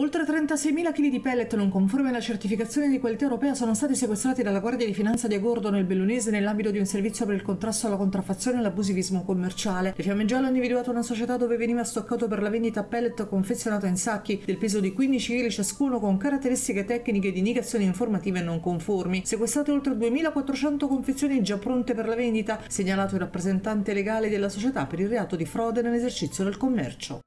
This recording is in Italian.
Oltre 36.000 kg di pellet non conformi alla certificazione di qualità europea sono stati sequestrati dalla Guardia di Finanza di Agordo nel Bellunese nell'ambito di un servizio per il contrasto alla contraffazione e all'abusivismo commerciale. Le Fiamme Gialle hanno individuato una società dove veniva stoccato per la vendita pellet confezionato in sacchi del peso di 15 kg ciascuno con caratteristiche tecniche di indicazioni informative non conformi. Sequestrate oltre 2.400 confezioni già pronte per la vendita, segnalato il rappresentante legale della società per il reato di frode nell'esercizio del commercio.